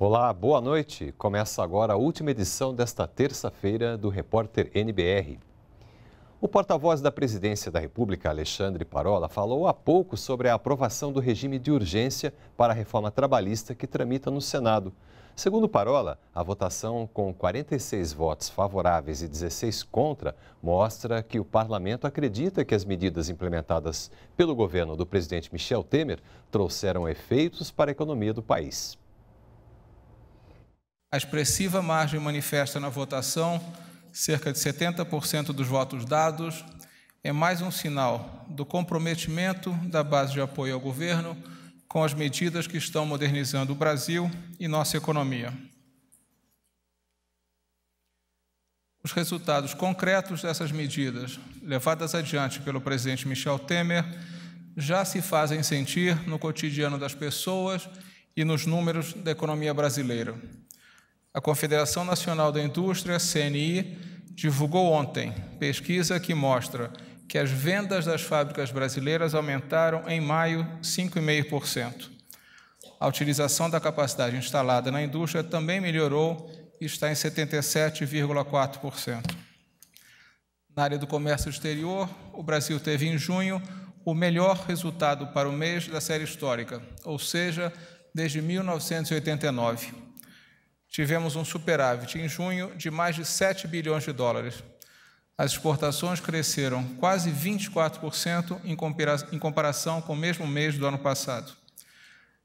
Olá, boa noite. Começa agora a última edição desta terça-feira do Repórter NBR. O porta-voz da Presidência da República, Alexandre Parola, falou há pouco sobre a aprovação do regime de urgência para a reforma trabalhista que tramita no Senado. Segundo Parola, a votação com 46 votos favoráveis e 16 contra mostra que o parlamento acredita que as medidas implementadas pelo governo do presidente Michel Temer trouxeram efeitos para a economia do país. A expressiva margem manifesta na votação, cerca de 70% dos votos dados, é mais um sinal do comprometimento da base de apoio ao governo com as medidas que estão modernizando o Brasil e nossa economia. Os resultados concretos dessas medidas, levadas adiante pelo presidente Michel Temer, já se fazem sentir no cotidiano das pessoas e nos números da economia brasileira. A Confederação Nacional da Indústria, CNI, divulgou ontem pesquisa que mostra que as vendas das fábricas brasileiras aumentaram em maio 5,5%. A utilização da capacidade instalada na indústria também melhorou e está em 77,4%. Na área do comércio exterior, o Brasil teve em junho o melhor resultado para o mês da série histórica, ou seja, desde 1989 tivemos um superávit em junho de mais de 7 bilhões de dólares. As exportações cresceram quase 24% em comparação com o mesmo mês do ano passado.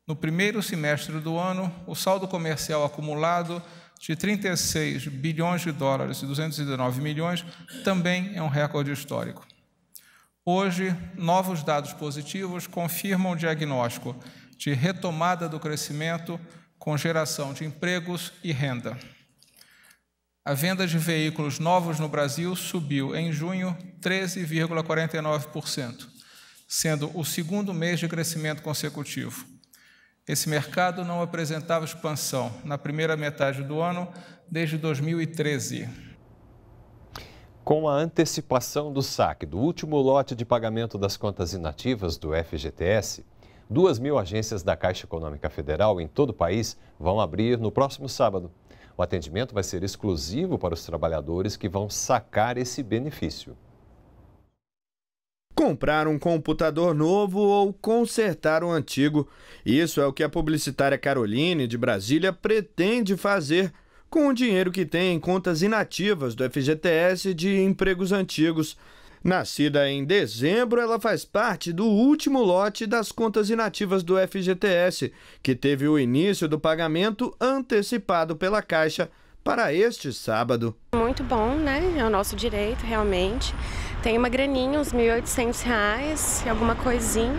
No primeiro semestre do ano, o saldo comercial acumulado de 36 bilhões de dólares e 219 milhões também é um recorde histórico. Hoje, novos dados positivos confirmam o diagnóstico de retomada do crescimento com geração de empregos e renda. A venda de veículos novos no Brasil subiu em junho 13,49%, sendo o segundo mês de crescimento consecutivo. Esse mercado não apresentava expansão na primeira metade do ano desde 2013. Com a antecipação do saque do último lote de pagamento das contas inativas do FGTS, Duas mil agências da Caixa Econômica Federal em todo o país vão abrir no próximo sábado. O atendimento vai ser exclusivo para os trabalhadores que vão sacar esse benefício. Comprar um computador novo ou consertar o um antigo. Isso é o que a publicitária Caroline, de Brasília, pretende fazer com o dinheiro que tem em contas inativas do FGTS de empregos antigos. Nascida em dezembro, ela faz parte do último lote das contas inativas do FGTS, que teve o início do pagamento antecipado pela Caixa para este sábado. Muito bom, né? É o nosso direito, realmente. Tem uma graninha, uns R$ 1.800, alguma coisinha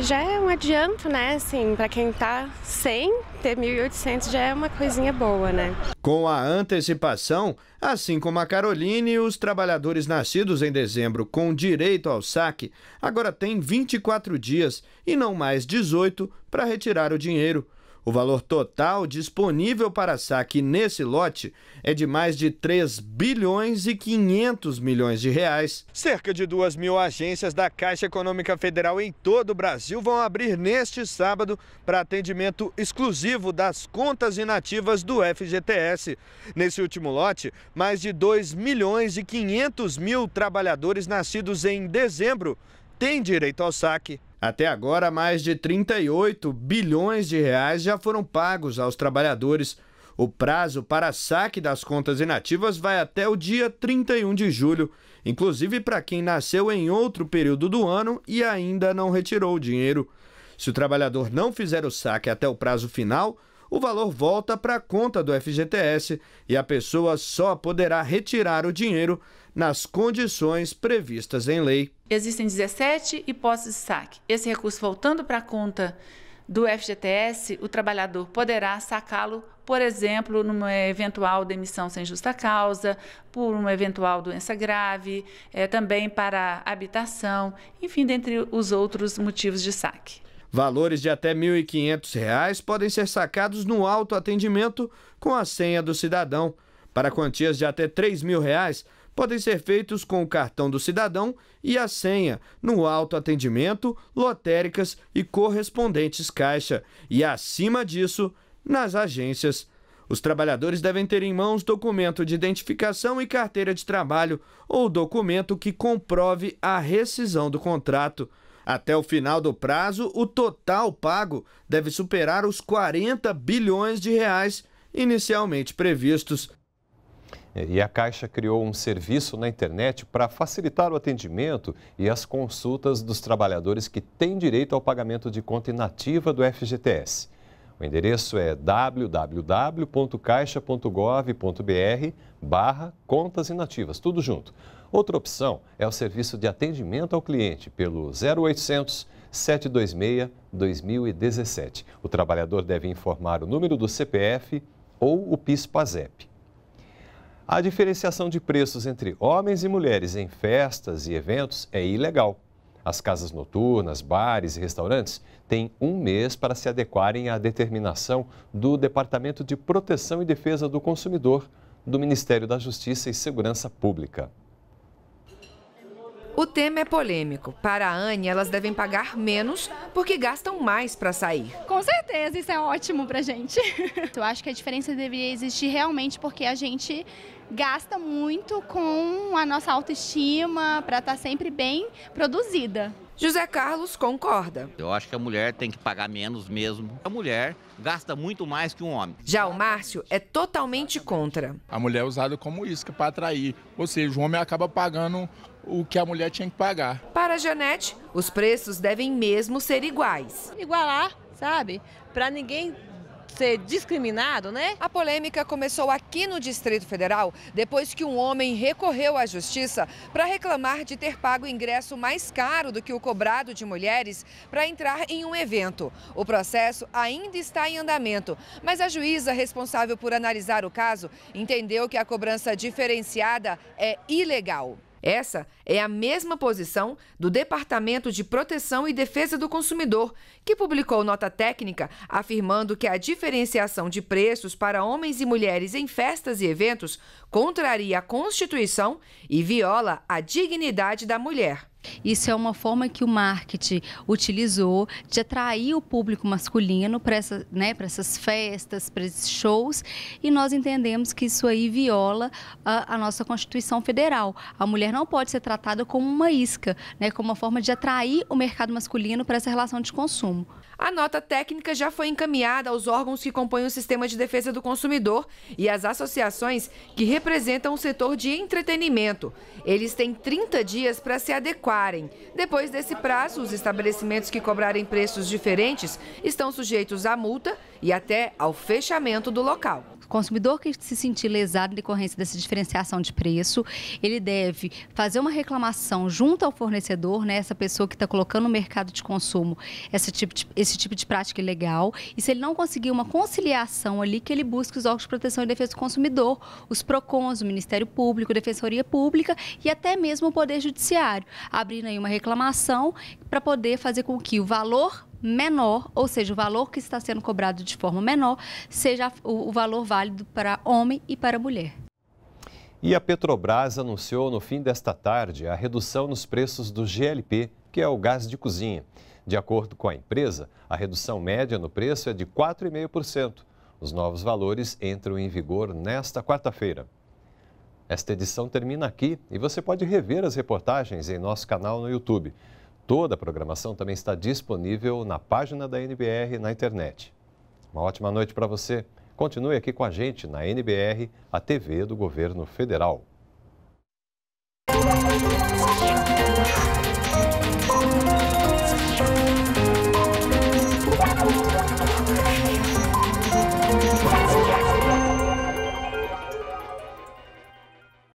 já é um adianto, né? Assim, para quem está sem, ter 1.800 já é uma coisinha boa, né? Com a antecipação, assim como a Caroline, os trabalhadores nascidos em dezembro com direito ao saque agora têm 24 dias e não mais 18 para retirar o dinheiro. O valor total disponível para saque nesse lote é de mais de 3 bilhões e 500 milhões de reais. Cerca de 2 mil agências da Caixa Econômica Federal em todo o Brasil vão abrir neste sábado para atendimento exclusivo das contas inativas do FGTS. Nesse último lote, mais de 2 milhões e 500 mil trabalhadores nascidos em dezembro têm direito ao saque. Até agora, mais de 38 bilhões de reais já foram pagos aos trabalhadores. O prazo para saque das contas inativas vai até o dia 31 de julho, inclusive para quem nasceu em outro período do ano e ainda não retirou o dinheiro. Se o trabalhador não fizer o saque até o prazo final, o valor volta para a conta do FGTS e a pessoa só poderá retirar o dinheiro nas condições previstas em lei. Existem 17 hipóteses de saque. Esse recurso voltando para a conta do FGTS, o trabalhador poderá sacá-lo, por exemplo, numa eventual demissão sem justa causa, por uma eventual doença grave, é, também para habitação, enfim, dentre os outros motivos de saque. Valores de até R$ 1.500 podem ser sacados no autoatendimento com a senha do cidadão. Para quantias de até R$ 3.000, podem ser feitos com o cartão do cidadão e a senha no autoatendimento, lotéricas e correspondentes caixa, e acima disso, nas agências. Os trabalhadores devem ter em mãos documento de identificação e carteira de trabalho ou documento que comprove a rescisão do contrato. Até o final do prazo, o total pago deve superar os 40 bilhões de reais inicialmente previstos. É, e a Caixa criou um serviço na internet para facilitar o atendimento e as consultas dos trabalhadores que têm direito ao pagamento de conta inativa do FGTS. O endereço é www.caixa.gov.br barra contas inativas, tudo junto. Outra opção é o serviço de atendimento ao cliente pelo 0800 726 2017. O trabalhador deve informar o número do CPF ou o PIS/PASEP. A diferenciação de preços entre homens e mulheres em festas e eventos é ilegal. As casas noturnas, bares e restaurantes têm um mês para se adequarem à determinação do Departamento de Proteção e Defesa do Consumidor do Ministério da Justiça e Segurança Pública. O tema é polêmico. Para a Anne, elas devem pagar menos porque gastam mais para sair. Com certeza, isso é ótimo para gente. Eu acho que a diferença deveria existir realmente porque a gente gasta muito com a nossa autoestima para estar tá sempre bem produzida. José Carlos concorda. Eu acho que a mulher tem que pagar menos mesmo. A mulher gasta muito mais que um homem. Já o Márcio é totalmente contra. A mulher é usada como isca para atrair, ou seja, o homem acaba pagando o que a mulher tinha que pagar. Para a Janete, os preços devem mesmo ser iguais. Igualar, sabe? Para ninguém ser discriminado, né? A polêmica começou aqui no Distrito Federal depois que um homem recorreu à justiça para reclamar de ter pago ingresso mais caro do que o cobrado de mulheres para entrar em um evento. O processo ainda está em andamento, mas a juíza responsável por analisar o caso entendeu que a cobrança diferenciada é ilegal. Essa é a mesma posição do Departamento de Proteção e Defesa do Consumidor, que publicou nota técnica afirmando que a diferenciação de preços para homens e mulheres em festas e eventos contraria a Constituição e viola a dignidade da mulher. Isso é uma forma que o marketing utilizou de atrair o público masculino para essa, né, essas festas, para esses shows, e nós entendemos que isso aí viola a, a, nossa Constituição Federal. A mulher não pode ser tratada como uma isca, né, como uma forma de atrair o mercado masculino para essa relação de consumo. A nota técnica já foi encaminhada aos órgãos que compõem o sistema de defesa do consumidor e às associações que representam o setor de entretenimento. Eles têm 30 dias para se adequarem. Depois desse prazo, os estabelecimentos que cobrarem preços diferentes estão sujeitos à multa e até ao fechamento do local consumidor que se sentir lesado em decorrência dessa diferenciação de preço, ele deve fazer uma reclamação junto ao fornecedor, né, essa pessoa que está colocando no mercado de consumo esse tipo de, esse tipo de prática ilegal. E se ele não conseguir uma conciliação ali, que ele busque os órgãos de proteção e defesa do consumidor, os PROCONs, o Ministério Público, a Defensoria Pública e até mesmo o Poder Judiciário, abrindo aí uma reclamação para poder fazer com que o valor menor, ou seja, o valor que está sendo cobrado de forma menor, seja o, o valor válido para homem e para mulher. E a Petrobras anunciou no fim desta tarde a redução nos preços do GLP, que é o gás de cozinha. De acordo com a empresa, a redução média no preço é de 4,5%. Os novos valores entram em vigor nesta quarta-feira. Esta edição termina aqui e você pode rever as reportagens em nosso canal no YouTube. Toda a programação também está disponível na página da NBR na internet. Uma ótima noite para você. Continue aqui com a gente na NBR, a TV do Governo Federal.